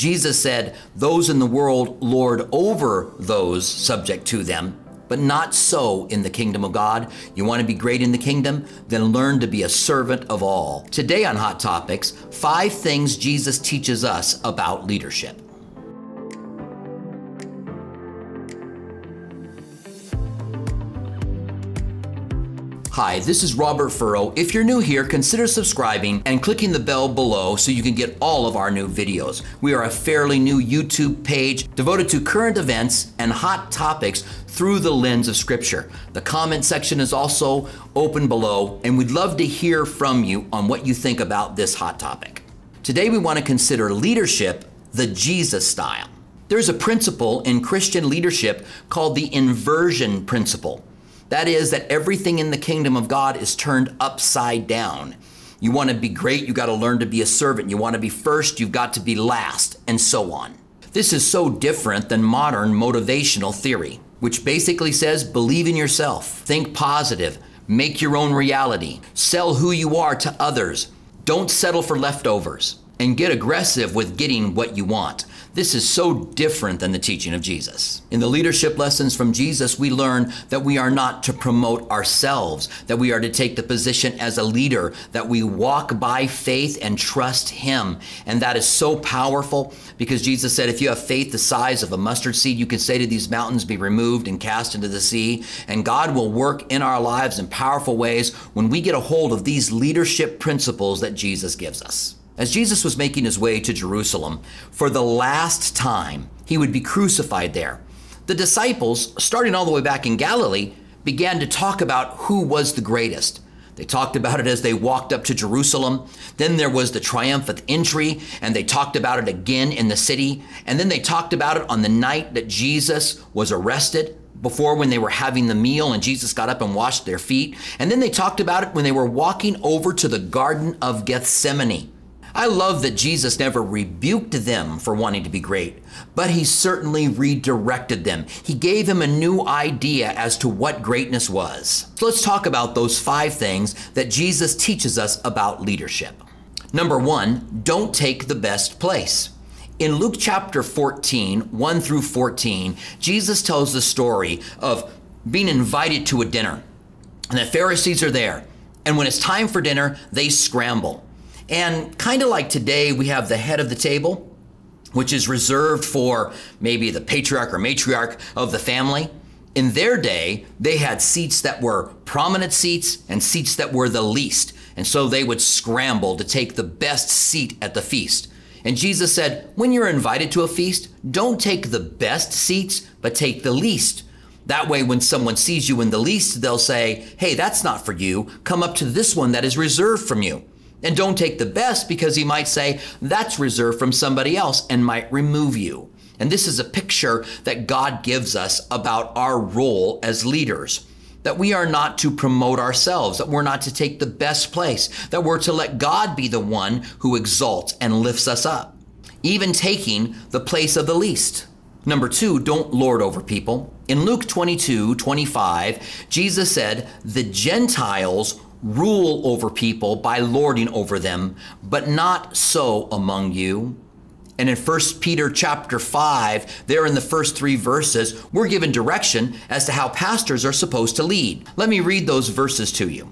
Jesus said, Those in the world lord over those subject to them, but not so in the kingdom of God. You want to be great in the kingdom? Then learn to be a servant of all. Today on Hot Topics, five things Jesus teaches us about leadership. Hi, this is Robert Furrow. If you're new here, consider subscribing and clicking the bell below so you can get all of our new videos. We are a fairly new YouTube page devoted to current events and hot topics through the lens of Scripture. The comment section is also open below, and we'd love to hear from you on what you think about this hot topic. Today, we want to consider leadership the Jesus style. There's a principle in Christian leadership called the inversion principle. That is, that everything in the kingdom of God is turned upside down. You want to be great, you got to learn to be a servant. You want to be first, you've got to be last, and so on. This is so different than modern motivational theory, which basically says believe in yourself, think positive, make your own reality, sell who you are to others, don't settle for leftovers and get aggressive with getting what you want. This is so different than the teaching of Jesus. In the leadership lessons from Jesus, we learn that we are not to promote ourselves, that we are to take the position as a leader, that we walk by faith and trust Him. And that is so powerful because Jesus said, If you have faith the size of a mustard seed, you can say to these mountains, Be removed and cast into the sea. And God will work in our lives in powerful ways when we get a hold of these leadership principles that Jesus gives us. As Jesus was making his way to Jerusalem, for the last time, he would be crucified there. The disciples, starting all the way back in Galilee, began to talk about who was the greatest. They talked about it as they walked up to Jerusalem. Then there was the triumphant entry, and they talked about it again in the city. And then they talked about it on the night that Jesus was arrested, before when they were having the meal and Jesus got up and washed their feet. And then they talked about it when they were walking over to the Garden of Gethsemane. I love that Jesus never rebuked them for wanting to be great, but he certainly redirected them. He gave them a new idea as to what greatness was. So let's talk about those five things that Jesus teaches us about leadership. Number one, don't take the best place. In Luke chapter 14, 1 through 14, Jesus tells the story of being invited to a dinner. And the Pharisees are there. And when it's time for dinner, they scramble and kind of like today, we have the head of the table, which is reserved for maybe the patriarch or matriarch of the family. In their day, they had seats that were prominent seats and seats that were the least. And so they would scramble to take the best seat at the feast. And Jesus said, When you're invited to a feast, don't take the best seats, but take the least. That way, when someone sees you in the least, they'll say, Hey, that's not for you. Come up to this one that is reserved from you. And don't take the best because he might say, that's reserved from somebody else and might remove you. And this is a picture that God gives us about our role as leaders. That we are not to promote ourselves, that we're not to take the best place, that we're to let God be the one who exalts and lifts us up, even taking the place of the least. Number two, don't lord over people. In Luke 22 25, Jesus said, The Gentiles rule over people by lording over them, but not so among you. And in 1 Peter chapter 5, there in the first three verses, we're given direction as to how pastors are supposed to lead. Let me read those verses to you.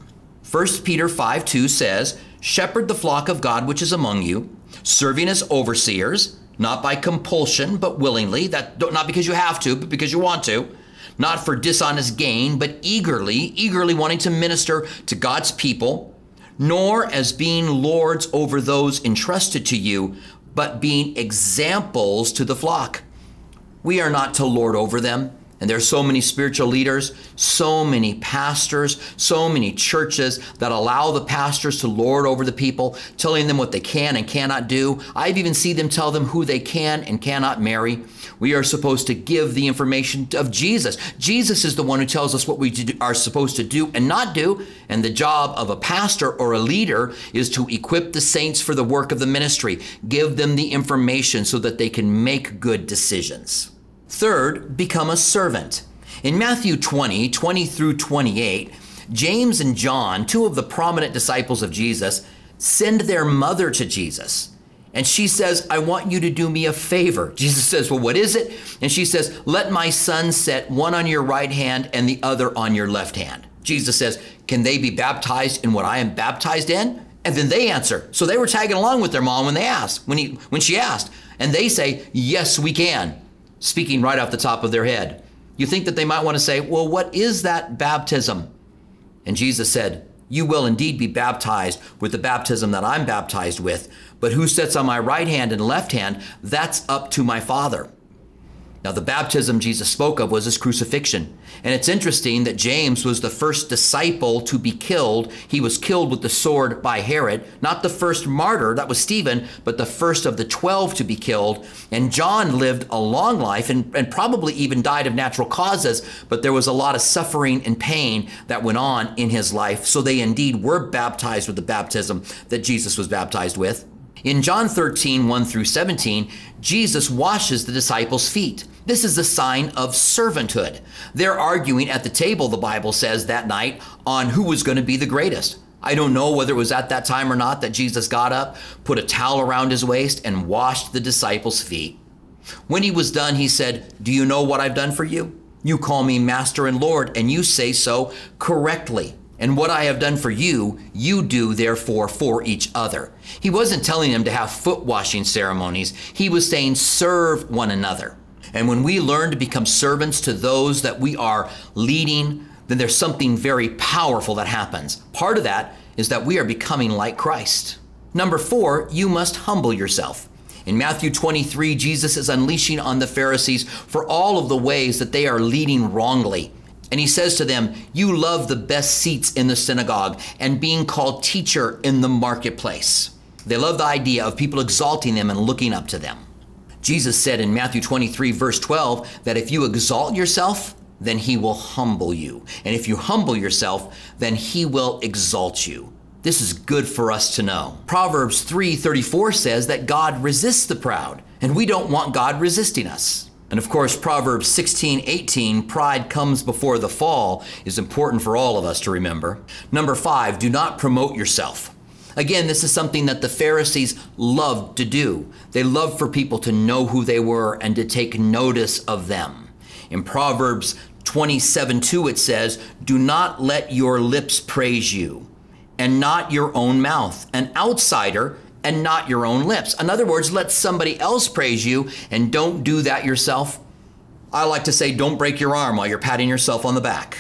1 Peter 5 2 says, Shepherd the flock of God which is among you, serving as overseers, not by compulsion, but willingly, that not because you have to, but because you want to not for dishonest gain, but eagerly, eagerly wanting to minister to God's people, nor as being lords over those entrusted to you, but being examples to the flock. We are not to lord over them. And there are so many spiritual leaders, so many pastors, so many churches that allow the pastors to lord over the people, telling them what they can and cannot do. I've even seen them tell them who they can and cannot marry. We are supposed to give the information of Jesus. Jesus is the one who tells us what we are supposed to do and not do. And the job of a pastor or a leader is to equip the saints for the work of the ministry, give them the information so that they can make good decisions. Third, become a servant. In Matthew 20, 20 through 28, James and John, two of the prominent disciples of Jesus, send their mother to Jesus. And she says, I want you to do me a favor. Jesus says, Well, what is it? And she says, Let my son set one on your right hand and the other on your left hand. Jesus says, Can they be baptized in what I am baptized in? And then they answer. So they were tagging along with their mom when they asked, when he when she asked. And they say, Yes, we can speaking right off the top of their head. You think that they might want to say, Well, what is that baptism? And Jesus said, You will indeed be baptized with the baptism that I'm baptized with, but who sits on my right hand and left hand, that's up to my Father. Now, the baptism Jesus spoke of was his crucifixion. And it's interesting that James was the first disciple to be killed. He was killed with the sword by Herod, not the first martyr, that was Stephen, but the first of the 12 to be killed. And John lived a long life and, and probably even died of natural causes, but there was a lot of suffering and pain that went on in his life. So they indeed were baptized with the baptism that Jesus was baptized with. In John 13, 1 through 17, Jesus washes the disciples' feet. This is a sign of servanthood. They're arguing at the table, the Bible says that night, on who was going to be the greatest. I don't know whether it was at that time or not that Jesus got up, put a towel around his waist, and washed the disciples' feet. When he was done, he said, Do you know what I've done for you? You call me Master and Lord, and you say so correctly. And what I have done for you, you do therefore for each other. He wasn't telling them to have foot washing ceremonies, he was saying serve one another. And when we learn to become servants to those that we are leading, then there's something very powerful that happens. Part of that is that we are becoming like Christ. Number four, you must humble yourself. In Matthew 23, Jesus is unleashing on the Pharisees for all of the ways that they are leading wrongly. And he says to them, You love the best seats in the synagogue and being called teacher in the marketplace. They love the idea of people exalting them and looking up to them. Jesus said in Matthew 23, verse 12, that if you exalt yourself, then he will humble you. And if you humble yourself, then he will exalt you. This is good for us to know. Proverbs 3:34 says that God resists the proud, and we don't want God resisting us. And of course, Proverbs 16 18, pride comes before the fall, is important for all of us to remember. Number five, do not promote yourself. Again, this is something that the Pharisees loved to do. They loved for people to know who they were and to take notice of them. In Proverbs 27 2, it says, Do not let your lips praise you, and not your own mouth. An outsider and not your own lips. In other words, let somebody else praise you and don't do that yourself. I like to say, don't break your arm while you're patting yourself on the back.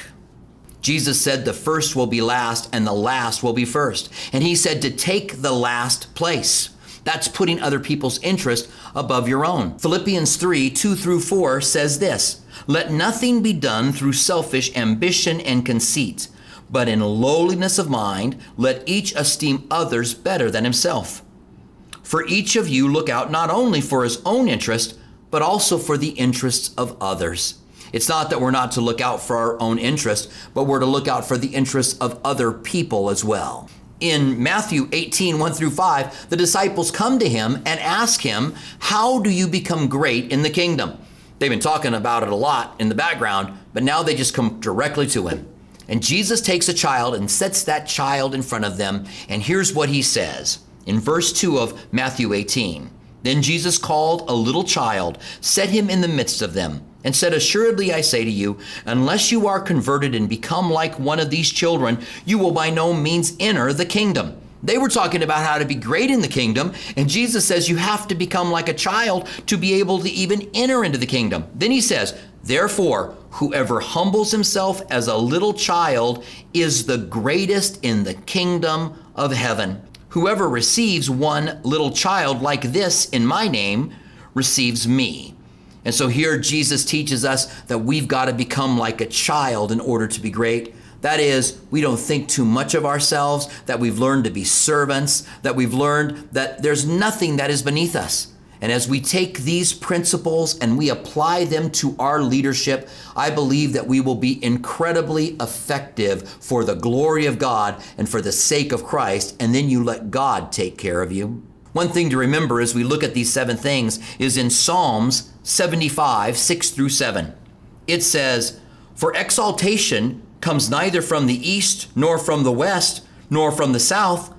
Jesus said, the first will be last and the last will be first. And he said to take the last place. That's putting other people's interest above your own. Philippians 3 2 through 4 says this Let nothing be done through selfish ambition and conceit, but in lowliness of mind, let each esteem others better than himself. For each of you, look out not only for his own interest, but also for the interests of others. It's not that we're not to look out for our own interest, but we're to look out for the interests of other people as well. In Matthew 18, 1 through 5, the disciples come to him and ask him, How do you become great in the kingdom? They've been talking about it a lot in the background, but now they just come directly to him. And Jesus takes a child and sets that child in front of them, and here's what he says in verse 2 of Matthew 18. Then Jesus called a little child, set him in the midst of them, and said, Assuredly I say to you, unless you are converted and become like one of these children, you will by no means enter the kingdom. They were talking about how to be great in the kingdom, and Jesus says you have to become like a child to be able to even enter into the kingdom. Then he says, Therefore, whoever humbles himself as a little child is the greatest in the kingdom of heaven. Whoever receives one little child like this in my name receives me. And so here Jesus teaches us that we've got to become like a child in order to be great. That is, we don't think too much of ourselves, that we've learned to be servants, that we've learned that there's nothing that is beneath us. And as we take these principles and we apply them to our leadership, I believe that we will be incredibly effective for the glory of God and for the sake of Christ. And then you let God take care of you. One thing to remember as we look at these seven things is in Psalms 75, 6 through 7. It says, For exaltation comes neither from the east, nor from the west, nor from the south,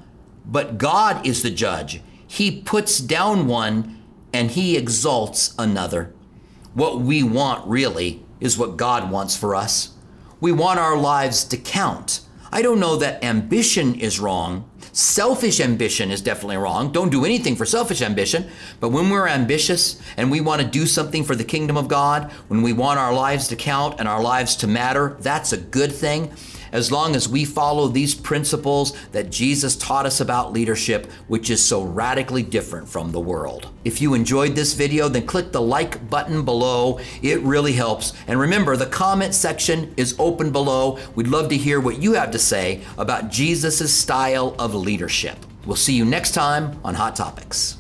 but God is the judge. He puts down one and he exalts another. What we want really is what God wants for us. We want our lives to count. I don't know that ambition is wrong. Selfish ambition is definitely wrong. Don't do anything for selfish ambition. But when we're ambitious and we want to do something for the kingdom of God, when we want our lives to count and our lives to matter, that's a good thing as long as we follow these principles that Jesus taught us about leadership, which is so radically different from the world. If you enjoyed this video, then click the like button below. It really helps. And remember, the comment section is open below. We'd love to hear what you have to say about Jesus' style of leadership. We'll see you next time on Hot Topics.